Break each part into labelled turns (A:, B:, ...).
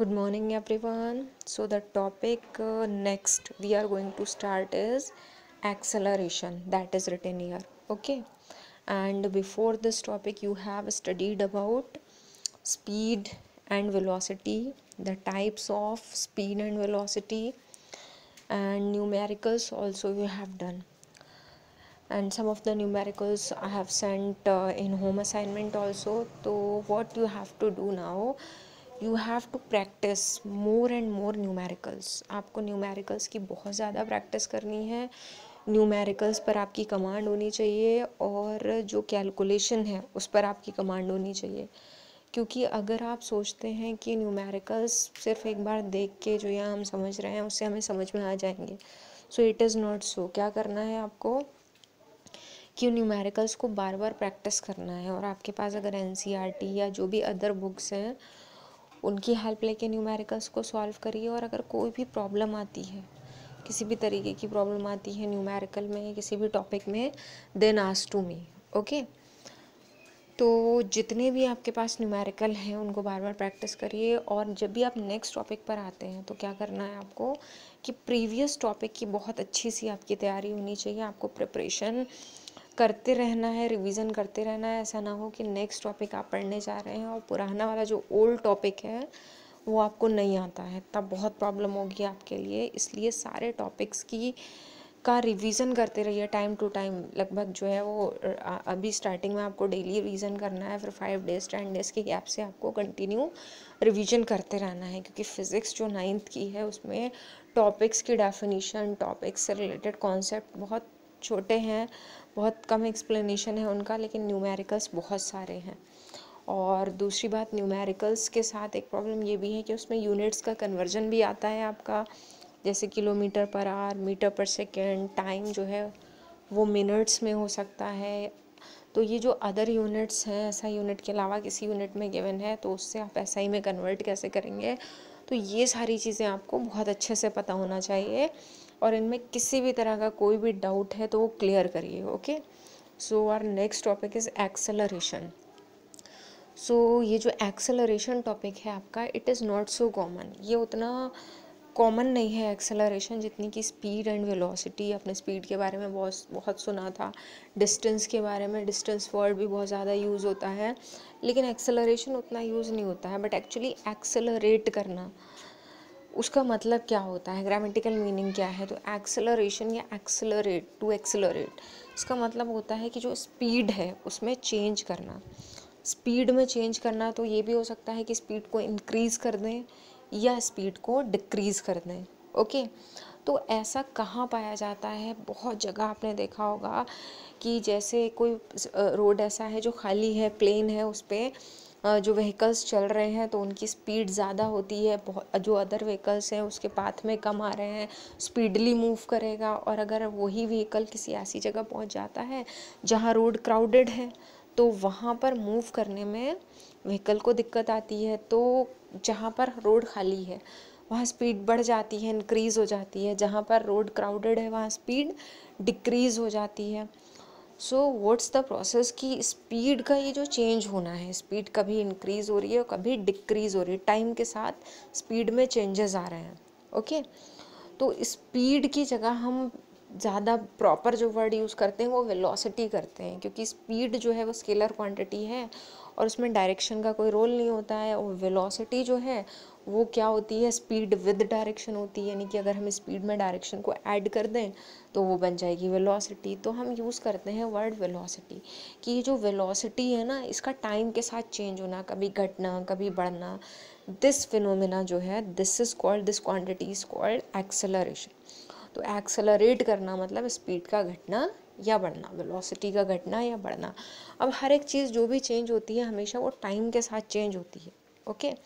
A: good morning everyone so the topic uh, next we are going to start is acceleration that is written here okay and before this topic you have studied about speed and velocity the types of speed and velocity and numericals also you have done and some of the numericals i have sent uh, in home assignment also so what you have to do now you have to practice more and more numericals आपको numericals की बहुत ज़्यादा practice करनी है numericals पर आपकी command होनी चाहिए और जो कैलकुलेशन है उस पर आपकी कमांड होनी चाहिए क्योंकि अगर आप सोचते हैं कि न्यूमेरिकल्स सिर्फ एक बार देख के जो यहाँ हम समझ रहे हैं उससे हमें समझ में आ जाएंगे so it is not so क्या करना है आपको कि न्यूमेरिकल्स को बार बार प्रैक्टिस करना है और आपके पास अगर एन e या जो भी अदर बुक्स हैं उनकी हेल्प लेके न्यूमेरिकल्स को सॉल्व करिए और अगर कोई भी प्रॉब्लम आती है किसी भी तरीके की प्रॉब्लम आती है न्यूमेरिकल में किसी भी टॉपिक में then as to me okay तो जितने भी आपके पास न्यूमेरिकल हैं उनको बार बार प्रैक्टिस करिए और जब भी आप नेक्स्ट टॉपिक पर आते हैं तो क्या करना है आपको कि प्रीवियस टॉपिक की बहुत अच्छी सी आपकी तैयारी होनी चाहिए आपको प्रिपरेशन करते रहना है रिवीजन करते रहना है ऐसा ना हो कि नेक्स्ट टॉपिक आप पढ़ने जा रहे हैं और पुराना वाला जो ओल्ड टॉपिक है वो आपको नहीं आता है तब बहुत प्रॉब्लम होगी आपके लिए इसलिए सारे टॉपिक्स की का रिवीजन करते रहिए टाइम टू टाइम लगभग जो है वो अभी स्टार्टिंग में आपको डेली रिवीजन करना है फिर फाइव डेज टेन डेज के गैप से आपको कंटिन्यू रिवीजन करते रहना है क्योंकि फ़िज़िक्स जो नाइन्थ की है उसमें टॉपिक्स की डेफिनेशन टॉपिक्स से रिलेटेड कॉन्सेप्ट बहुत छोटे हैं बहुत कम एक्सप्लेनेशन है उनका लेकिन न्यूमेरिकल्स बहुत सारे हैं और दूसरी बात न्यूमेरिकल्स के साथ एक प्रॉब्लम ये भी है कि उसमें यूनिट्स का कन्वर्जन भी आता है आपका जैसे किलोमीटर पर आर मीटर पर सेकेंड टाइम जो है वो मिनट्स में हो सकता है तो ये जो अदर यूनिट्स हैं ऐसा यूनिट के अलावा किसी यूनिट में गिवन है तो उससे आप ऐसा ही में कन्वर्ट कैसे करेंगे तो ये सारी चीज़ें आपको बहुत अच्छे से पता होना चाहिए और इनमें किसी भी तरह का कोई भी डाउट है तो वो क्लियर करिए okay so our next topic is acceleration so ये जो एक्सेलरेशन टॉपिक है आपका it is not so common ये उतना कॉमन नहीं है एक्सेलरेशन जितनी कि स्पीड एंड वेलोसिटी अपने स्पीड के बारे में बहुत बहुत सुना था डिस्टेंस के बारे में डिस्टेंस वर्ड भी बहुत ज़्यादा यूज़ होता है लेकिन एक्सेलरेशन उतना यूज़ नहीं होता है बट एक्चुअली एक्सेलरेट करना उसका मतलब क्या होता है ग्रामेटिकल मीनिंग क्या है तो एक्सेलरेशन या एक्सेलरेट टू एक्सेलरेट उसका मतलब होता है कि जो स्पीड है उसमें चेंज करना स्पीड में चेंज करना तो ये भी हो सकता है कि स्पीड को इंक्रीज़ कर दें या स्पीड को डिक्रीज़ कर दें ओके तो ऐसा कहाँ पाया जाता है बहुत जगह आपने देखा होगा कि जैसे कोई रोड ऐसा है जो खाली है प्लेन है उस पर जो व्हीकल्स चल रहे हैं तो उनकी स्पीड ज़्यादा होती है जो अदर व्हीकल्स हैं उसके पाथ में कम आ रहे हैं स्पीडली मूव करेगा और अगर वही व्हीकल किसी ऐसी जगह पहुंच जाता है जहां रोड क्राउडेड है तो वहाँ पर मूव करने में व्हीकल को दिक्कत आती है तो जहाँ पर रोड खाली है वहाँ स्पीड बढ़ जाती है इनक्रीज़ हो जाती है जहाँ पर रोड क्राउडेड है वहाँ स्पीड डिक्रीज़ हो जाती है सो व्हाट्स द प्रोसेस कि स्पीड का ये जो चेंज होना है स्पीड कभी इंक्रीज़ हो रही है और कभी डिक्रीज़ हो रही है टाइम के साथ स्पीड में चेंजेस आ रहे हैं ओके okay? तो स्पीड की जगह हम ज़्यादा प्रॉपर जो वर्ड यूज़ करते हैं वो वेलोसिटी करते हैं क्योंकि स्पीड जो है वो स्केलर क्वांटिटी है और उसमें डायरेक्शन का कोई रोल नहीं होता है और वेलोसिटी जो है वो क्या होती है स्पीड विद डायरेक्शन होती है यानी कि अगर हम स्पीड में डायरेक्शन को ऐड कर दें तो वो बन जाएगी वेलोसिटी तो हम यूज़ करते हैं वर्ड वेलोसिटी कि ये जो वेलोसिटी है ना इसका टाइम के साथ चेंज होना कभी घटना कभी बढ़ना दिस फिनोमिना जो है this is called this quantity is called acceleration तो एक्सेलरेट करना मतलब स्पीड का घटना या बढ़ना वेलोसिटी का घटना या बढ़ना अब हर एक चीज़ जो भी चेंज होती है हमेशा वो टाइम के साथ चेंज होती है ओके okay?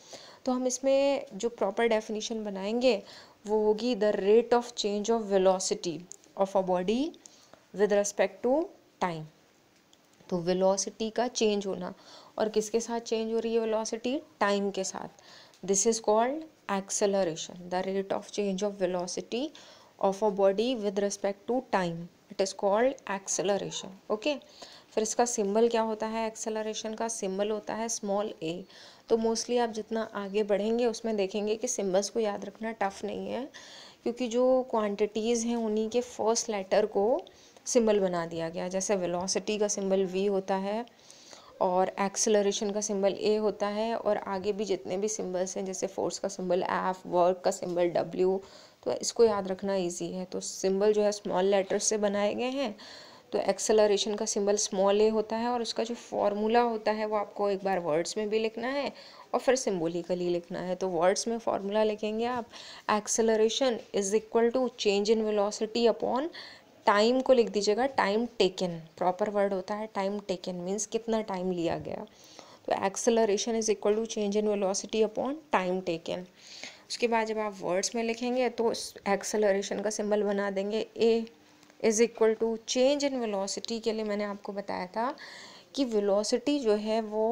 A: तो हम इसमें जो प्रॉपर डेफिनेशन बनाएंगे वो होगी the rate of change of velocity of a body with respect to time तो वेलोसिटी का चेंज होना और किसके साथ चेंज हो रही है वेलोसिटी टाइम के साथ this is called acceleration the rate of change of velocity of a body with respect to time it is called acceleration okay फिर इसका सिंबल क्या होता है एक्सेलरेशन का सिंबल होता है स्मॉल ए तो मोस्टली आप जितना आगे बढ़ेंगे उसमें देखेंगे कि सिंबल्स को याद रखना टफ नहीं है क्योंकि जो क्वांटिटीज़ हैं उन्हीं के फर्स्ट लेटर को सिंबल बना दिया गया जैसे वेलोसिटी का सिंबल वी होता है और एक्सेलरेशन का सिंबल ए होता है और आगे भी जितने भी सिंबल्स हैं जैसे फोर्स का सिंबल एफ वर्क का सिंबल डब्ल्यू तो इसको याद रखना इजी है तो सिंबल जो है स्मॉल लेटर्स से बनाए गए हैं तो एक्सेलरेशन का सिंबल स्मॉल ए होता है और उसका जो फार्मूला होता है वो आपको एक बार वर्ड्स में भी लिखना है और फिर सिम्बोलिकली लिखना है तो वर्ड्स में फार्मूला लिखेंगे आप acceleration is equal to change in velocity upon time को लिख दीजिएगा टाइम टेकन प्रॉपर वर्ड होता है टाइम टेकन मीन्स कितना टाइम लिया गया तो acceleration is equal to change in velocity upon time taken उसके बाद जब आप वर्ड्स में लिखेंगे तो एक्सेलरेशन का सिंबल बना देंगे A is equal to change in velocity के लिए मैंने आपको बताया था कि वेलोसिटी जो है वो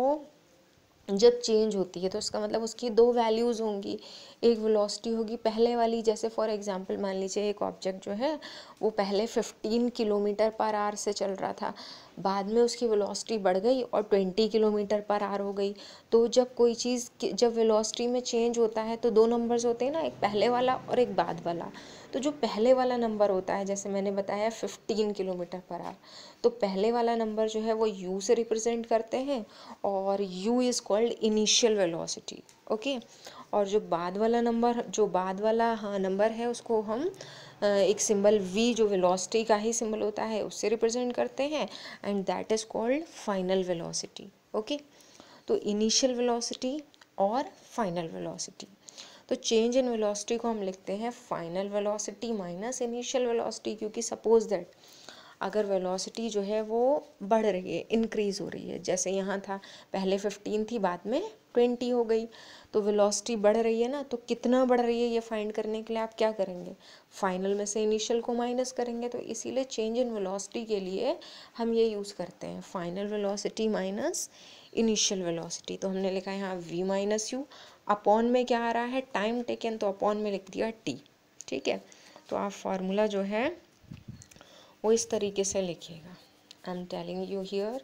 A: जब चेंज होती है तो इसका मतलब उसकी दो वैल्यूज़ होंगी एक वेलोसिटी होगी पहले वाली जैसे फॉर एग्जांपल मान लीजिए एक ऑब्जेक्ट जो है वो पहले 15 किलोमीटर पर आर से चल रहा था बाद में उसकी वेलोसिटी बढ़ गई और ट्वेंटी किलोमीटर पर आर हो गई तो जब कोई चीज़ जब वेलोसिटी में चेंज होता है तो दो नंबर्स होते हैं ना एक पहले वाला और एक बाद वाला तो जो पहले वाला नंबर होता है जैसे मैंने बताया फिफ्टीन किलोमीटर पर आर तो पहले वाला नंबर जो है वो यू से रिप्रजेंट करते हैं और U is called initial velocity okay और जो बाद वाला नंबर जो बाद वाला हाँ नंबर है उसको हम एक सिंबल v जो वेलोसिटी का ही सिंबल होता है उससे रिप्रेजेंट करते हैं and that is called final velocity okay तो इनिशियल वेलोसिटी और फाइनल वेलोसिटी तो चेंज इन वेलोसिटी को हम लिखते हैं final velocity minus initial velocity क्योंकि सपोज दैट अगर वेलोसिटी जो है वो बढ़ रही है इंक्रीज़ हो रही है जैसे यहाँ था पहले फिफ्टीन थी बाद में ट्वेंटी हो गई तो वेलोसिटी बढ़ रही है ना तो कितना बढ़ रही है ये फाइंड करने के लिए आप क्या करेंगे फाइनल में से इनिशियल को माइनस करेंगे तो इसीलिए चेंज इन वेलोसिटी के लिए हम ये यूज़ करते हैं final velocity minus initial velocity तो हमने लिखा है यहाँ वी माइनस यू अपॉन में क्या आ रहा है टाइम टेकन तो अपॉन में लिख दिया टी ठीक है तो आप फार्मूला जो है वो इस तरीके से लिखिएगा I am telling you here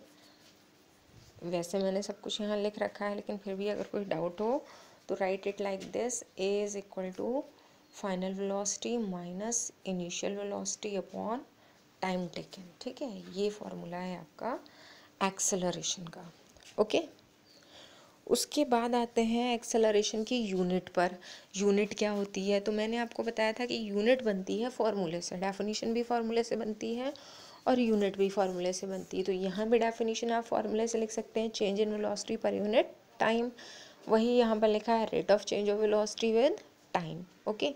A: वैसे मैंने सब कुछ यहाँ लिख रखा है लेकिन फिर भी अगर कोई डाउट हो तो write it like this A is equal to final velocity minus initial velocity upon time taken ठीक है ये फॉर्मूला है आपका एक्सेलरेशन का ओके उसके बाद आते हैं एक्सेलरेशन की यूनिट पर यूनिट क्या होती है तो मैंने आपको बताया था कि यूनिट बनती है फॉर्मूले से डेफिनेशन भी फॉर्मूले से बनती है और यूनिट भी फार्मूले से बनती है तो यहाँ भी डेफिनेशन आप फार्मूले से लिख सकते हैं चेंज इन वेलोसिटी पर यूनिट टाइम वही यहाँ पर लिखा है rate of change of velocity with time okay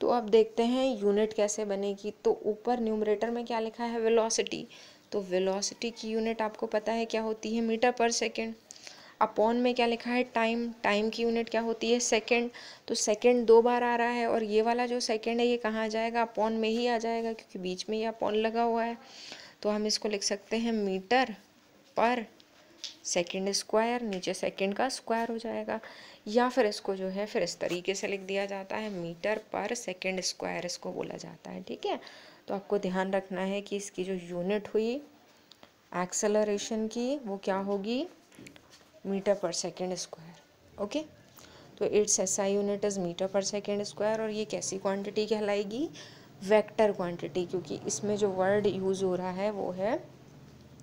A: तो अब देखते हैं यूनिट कैसे बनेगी तो ऊपर न्यूमरेटर में क्या लिखा है वेलोसिटी तो वेलोसिटी की यूनिट आपको पता है क्या होती है मीटर पर सेकेंड अपॉन में क्या लिखा है टाइम टाइम की यूनिट क्या होती है सेकेंड तो सेकेंड दो बार आ रहा है और ये वाला जो सेकेंड है ये कहाँ जाएगा अपॉन में ही आ जाएगा क्योंकि बीच में ये अपॉन लगा हुआ है तो हम इसको लिख सकते हैं मीटर पर सेकेंड स्क्वायर नीचे सेकेंड का स्क्वायर हो जाएगा या फिर इसको जो है फिर इस तरीके से लिख दिया जाता है मीटर पर सेकेंड स्क्वायर इसको बोला जाता है ठीक है तो आपको ध्यान रखना है कि इसकी जो यूनिट हुई एक्सेलरेशन की वो क्या होगी मीटर पर सेकेंड स्क्वायर ओके तो it's S I unit is metre पर सेकेंड स्क्वायर और ये कैसी क्वांटिटी कहलाएगी वेक्टर क्वांटिटी क्योंकि इसमें जो वर्ड यूज़ हो रहा है वो है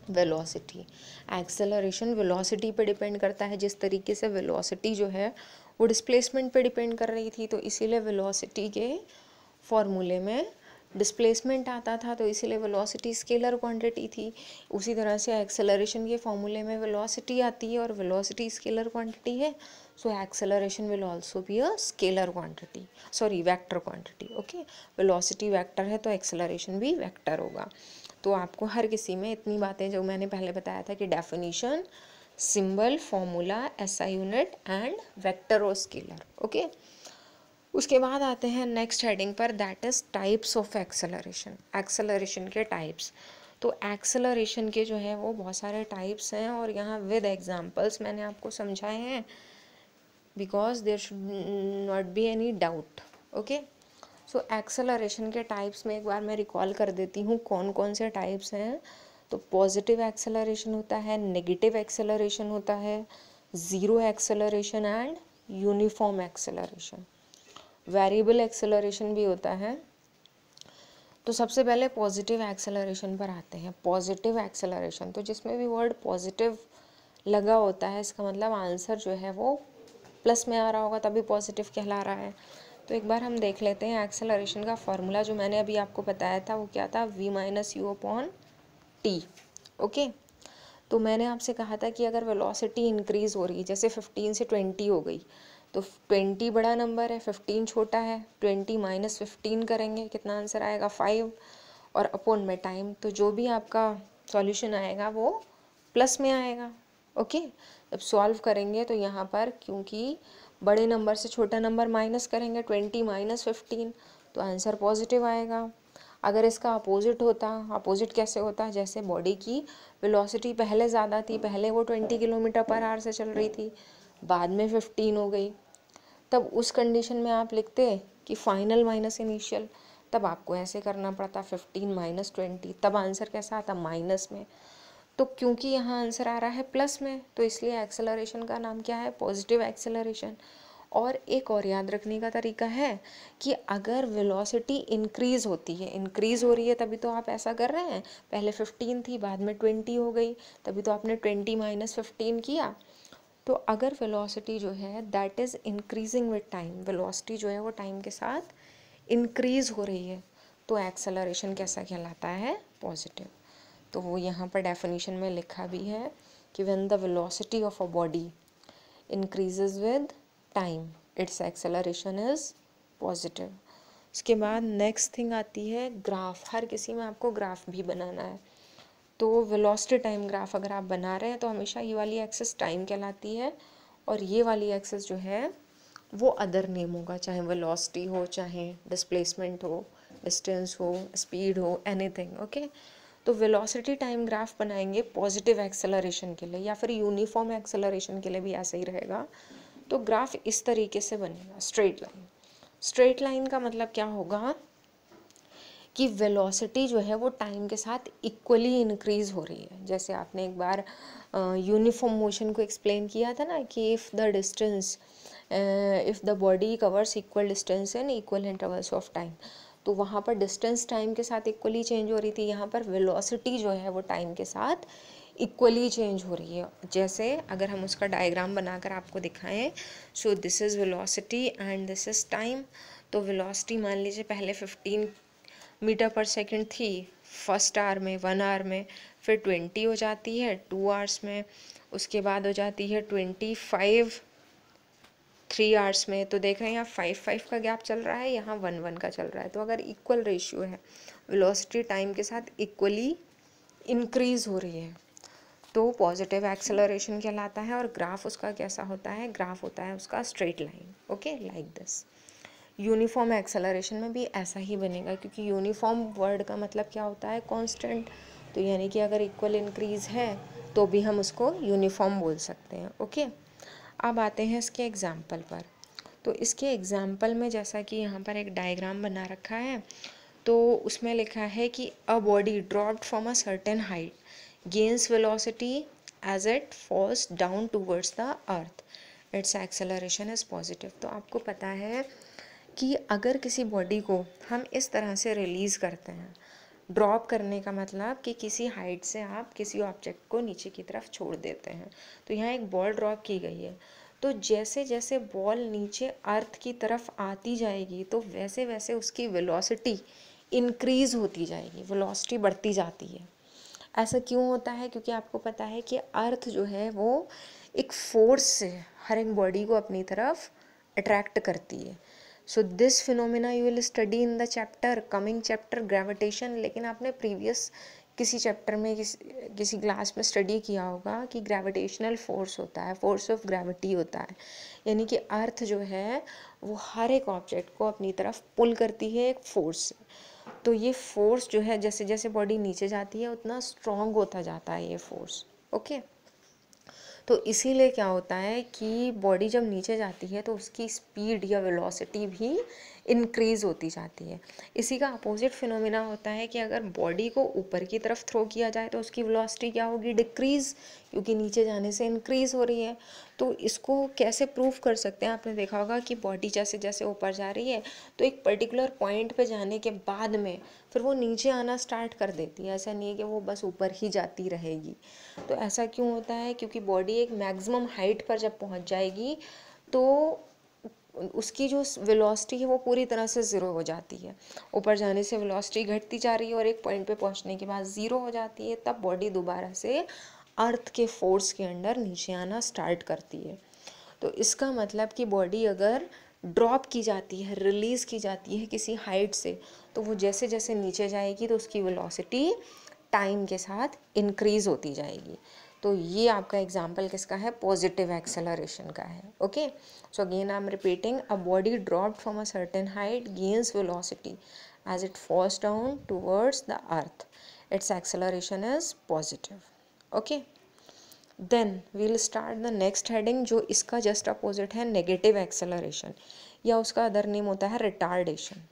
A: वेलोसिटी एक्सेलरेशन वेलोसिटी पे डिपेंड करता है जिस तरीके से वेलोसिटी जो है वो डिस्प्लेसमेंट पे डिपेंड कर रही थी तो इसीलिए वेलोसिटी के फॉर्मूले में डिस्प्लेसमेंट आता था तो इसीलिए वेलोसिटी स्केलर क्वांटिटी थी उसी तरह से एक्सेलरेशन के फॉर्मूले में वेलोसिटी आती है और वेलोसिटी स्केलर क्वांटिटी है so acceleration will also be a scalar quantity sorry vector quantity okay velocity vector है तो एक्सेलरेशन भी वेक्टर होगा तो आपको हर किसी में इतनी बातें जो मैंने पहले बताया था कि definition symbol formula SI unit and vector और स्केलर ओके उसके बाद आते हैं नेक्स्ट हेडिंग पर that is types of acceleration acceleration के टाइप्स तो एक्सेलरेशन के जो है वो बहुत सारे टाइप्स हैं और यहाँ विद एग्जांपल्स मैंने आपको समझाए हैं because there should not be any doubt okay so acceleration के टाइप्स में एक बार मैं रिकॉल कर देती हूँ कौन कौन से टाइप्स हैं तो पॉजिटिव एक्सेलरेशन होता है नेगेटिव एक्सेलरेशन होता है zero acceleration and uniform acceleration variable acceleration भी होता है तो सबसे पहले पॉजिटिव एक्सेलरेशन पर आते हैं पॉजिटिव एक्सेलरेशन तो जिसमें भी वर्ड पॉजिटिव लगा होता है इसका मतलब आंसर जो है वो प्लस में आ रहा होगा तभी पॉजिटिव कहला रहा है तो एक बार हम देख लेते हैं एक्सेलरेशन का फॉर्मूला जो मैंने अभी आपको बताया था वो क्या था V minus U upon T okay तो मैंने आपसे कहा था कि अगर वेलोसिटी इंक्रीज़ हो रही है जैसे फिफ्टीन से ट्वेंटी हो गई तो ट्वेंटी बड़ा नंबर है फिफ्टीन छोटा है ट्वेंटी माइनस फिफ्टीन करेंगे कितना आंसर आएगा फाइव और अपोन में टाइम तो जो भी आपका सॉल्यूशन आएगा वो प्लस में आएगा ओके जब सॉल्व करेंगे तो यहाँ पर क्योंकि बड़े नंबर से छोटा नंबर माइनस करेंगे ट्वेंटी माइनस फिफ्टीन तो आंसर पॉजिटिव आएगा अगर इसका अपोजिट होता अपोजिट कैसे होता जैसे बॉडी की वेलोसिटी पहले ज़्यादा थी पहले वो ट्वेंटी किलोमीटर पर आवर से चल रही थी बाद में फिफ्टीन हो गई तब उस कंडीशन में आप लिखते कि फाइनल माइनस इनिशियल तब आपको ऐसे करना पड़ता फिफ्टीन माइनस ट्वेंटी तब आंसर कैसा आता माइनस में तो क्योंकि यहाँ आंसर आ रहा है प्लस में तो इसलिए एक्सेलरेशन का नाम क्या है पॉजिटिव एक्सेलरेशन और एक और याद रखने का तरीका है कि अगर वेलोसिटी इंक्रीज़ होती है इंक्रीज़ हो रही है तभी तो आप ऐसा कर रहे हैं पहले 15 थी बाद में 20 हो गई तभी तो आपने 20 माइनस फिफ्टीन किया तो अगर वेलोसिटी जो है that is increasing with time velocity जो है वो टाइम के साथ इंक्रीज़ हो रही है तो एक्सेलरेशन कैसा कहलाता है पॉजिटिव तो वो यहाँ पर डेफिनेशन में लिखा भी है कि when the velocity of a body increases with time its acceleration is positive उसके बाद नेक्स्ट थिंग आती है ग्राफ हर किसी में आपको ग्राफ भी बनाना है तो वेलोसिटी टाइम ग्राफ अगर आप बना रहे हैं तो हमेशा ये वाली एक्सेस टाइम कहलाती है और ये वाली एक्सेस जो है वो अदर नेम होगा चाहे वेलोसिटी हो चाहे डिस्प्लेसमेंट हो डिस्टेंस हो स्पीड हो एनीथिंग ओके तो वेलोसिटी टाइम ग्राफ बनाएंगे पॉजिटिव एक्सेलरेशन के लिए या फिर यूनिफॉर्म एक्सेलरेशन के लिए भी ऐसा ही रहेगा तो ग्राफ इस तरीके से बनेगा स्ट्रेट लाइन स्ट्रेट लाइन का मतलब क्या होगा कि वेलोसिटी जो है वो टाइम के साथ इक्वली इंक्रीज हो रही है जैसे आपने एक बार यूनिफॉर्म मोशन को एक्सप्लेन किया था ना कि if the distance if the body covers equal distance and equal intervals of time तो वहाँ पर डिस्टेंस टाइम के साथ इक्वली चेंज हो रही थी यहाँ पर वेलोसिटी जो है वो टाइम के साथ इक्वली चेंज हो रही है जैसे अगर हम उसका डायग्राम बनाकर आपको दिखाएं so this is velocity and this is time तो वेलोसिटी मान लीजिए पहले फिफ्टीन मीटर पर सेकंड थी फर्स्ट आवर में वन आवर में फिर ट्वेंटी हो जाती है टू आवर्स में उसके बाद हो जाती है ट्वेंटी फाइव थ्री आवर्स में तो देख रहे हैं यहाँ फाइव फाइव का गैप चल रहा है यहाँ वन वन का चल रहा है तो अगर इक्वल रेशियो है वेलोसिटी टाइम के साथ इक्वली इंक्रीज़ हो रही है तो पॉजिटिव एक्सेलरेशन कहलाता है और ग्राफ उसका कैसा होता है ग्राफ होता है उसका straight line okay like this uniform acceleration में भी ऐसा ही बनेगा क्योंकि यूनिफॉर्म वर्ड का मतलब क्या होता है कांस्टेंट तो यानी कि अगर इक्वल इंक्रीज़ है तो भी हम उसको यूनिफॉर्म बोल सकते हैं ओके अब आते हैं इसके एग्ज़ाम्पल पर तो इसके एग्ज़ाम्पल में जैसा कि यहाँ पर एक डायग्राम बना रखा है तो उसमें लिखा है कि a body dropped from a certain height gains velocity as it falls down towards the earth its acceleration is positive तो आपको पता है कि अगर किसी बॉडी को हम इस तरह से रिलीज़ करते हैं ड्रॉप करने का मतलब कि किसी हाइट से आप किसी ऑब्जेक्ट को नीचे की तरफ छोड़ देते हैं तो यहाँ एक बॉल ड्रॉप की गई है तो जैसे जैसे बॉल नीचे अर्थ की तरफ आती जाएगी तो वैसे वैसे उसकी वेलोसिटी इंक्रीज़ होती जाएगी वेलोसिटी बढ़ती जाती है ऐसा क्यों होता है क्योंकि आपको पता है कि अर्थ जो है वो एक फोर्स से हर एक बॉडी को अपनी तरफ अट्रैक्ट करती है so this phenomena you will study in the chapter coming chapter gravitation लेकिन आपने प्रीवियस किसी चैप्टर में किस, किसी क्लास में स्टडी किया होगा कि ग्रेविटेशनल फोर्स होता है फोर्स ऑफ ग्रेविटी होता है यानी कि अर्थ जो है वो हर एक ऑब्जेक्ट को अपनी तरफ पुल करती है एक फोर्स से तो ये फोर्स जो है जैसे जैसे बॉडी नीचे जाती है उतना स्ट्रॉन्ग होता जाता है ये फोर्स ओके okay? तो इसीलिए क्या होता है कि बॉडी जब नीचे जाती है तो उसकी स्पीड या वेलोसिटी भी इंक्रीज़ होती जाती है इसी का अपोजिट फिनोमिना होता है कि अगर बॉडी को ऊपर की तरफ थ्रो किया जाए तो उसकी वेलोसिटी क्या होगी डिक्रीज़ क्योंकि नीचे जाने से इंक्रीज़ हो रही है तो इसको कैसे प्रूव कर सकते हैं आपने देखा होगा कि बॉडी जैसे जैसे ऊपर जा रही है तो एक पर्टिकुलर पॉइंट पर जाने के बाद में फिर वो नीचे आना स्टार्ट कर देती है ऐसा नहीं है कि वो बस ऊपर ही जाती रहेगी तो ऐसा क्यों होता है क्योंकि बॉडी एक मैक्सिमम हाइट पर जब पहुंच जाएगी तो उसकी जो वेलोसिटी है वो पूरी तरह से ज़ीरो हो जाती है ऊपर जाने से वेलोसिटी घटती जा रही है और एक पॉइंट पे पहुंचने के बाद ज़ीरो हो जाती है तब बॉडी दोबारा से अर्थ के फोर्स के अंडर नीचे आना स्टार्ट करती है तो इसका मतलब कि बॉडी अगर ड्रॉप की जाती है रिलीज़ की जाती है किसी हाइट से तो वो जैसे जैसे नीचे जाएगी तो उसकी वेलोसिटी टाइम के साथ इंक्रीज़ होती जाएगी तो ये आपका एग्जाम्पल किसका है पॉजिटिव एक्सेलरेशन का है okay so again I am repeating a body drop from a certain height gains velocity as it falls down towards the earth its acceleration is positive okay then we'll start the next heading जो इसका just opposite है negative acceleration या उसका other name होता है retardation